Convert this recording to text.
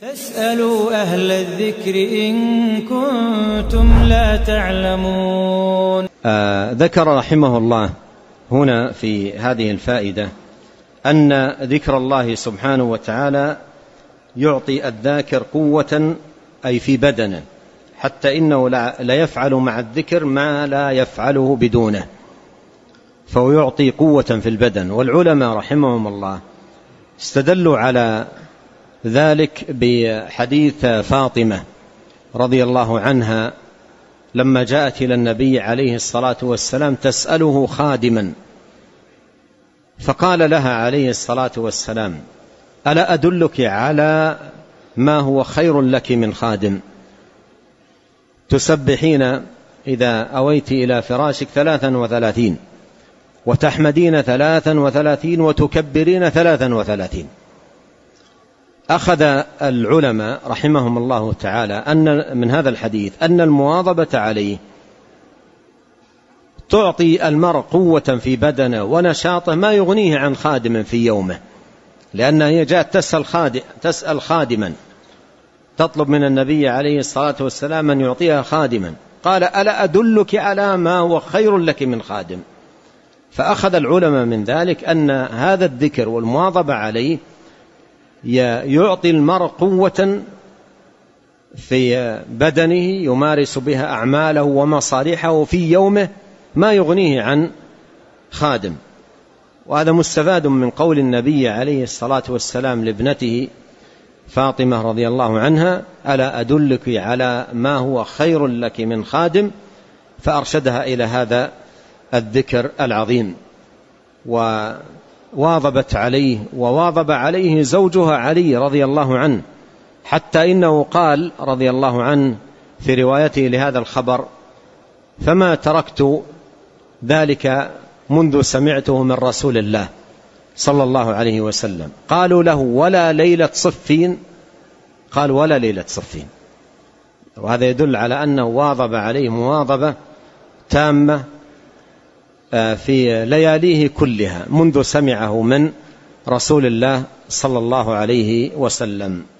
فاسألوا أهل الذكر إن كنتم لا تعلمون آه ذكر رحمه الله هنا في هذه الفائدة أن ذكر الله سبحانه وتعالى يعطي الذاكر قوة أي في بدنه حتى إنه لا يفعل مع الذكر ما لا يفعله بدونه فهو يعطي قوة في البدن والعلماء رحمهم الله استدلوا على ذلك بحديث فاطمة رضي الله عنها لما جاءت إلى النبي عليه الصلاة والسلام تسأله خادما فقال لها عليه الصلاة والسلام ألا أدلك على ما هو خير لك من خادم تسبحين إذا أويت إلى فراشك ثلاثا وثلاثين وتحمدين ثلاثا وثلاثين وتكبرين ثلاثا وثلاثين أخذ العلماء رحمهم الله تعالى أن من هذا الحديث أن المواظبة عليه تعطي المرء قوة في بدنه ونشاطه ما يغنيه عن خادم في يومه لأن هي جاءت تسأل, خادم تسأل خادما تطلب من النبي عليه الصلاة والسلام أن يعطيها خادما قال ألا أدلك على ما هو خير لك من خادم فأخذ العلماء من ذلك أن هذا الذكر والمواظبة عليه يعطي المرء قوة في بدنه يمارس بها أعماله ومصالحه في يومه ما يغنيه عن خادم وهذا مستفاد من قول النبي عليه الصلاة والسلام لابنته فاطمة رضي الله عنها ألا أدلك على ما هو خير لك من خادم فأرشدها إلى هذا الذكر العظيم و واظبت عليه وواظب عليه زوجها علي رضي الله عنه حتى إنه قال رضي الله عنه في روايته لهذا الخبر فما تركت ذلك منذ سمعته من رسول الله صلى الله عليه وسلم قالوا له ولا ليلة صفين قال ولا ليلة صفين وهذا يدل على أنه واظب عليه مواظبة تامة آه، في لياليه كلها منذ سمعه من رسول الله صلى الله عليه وسلم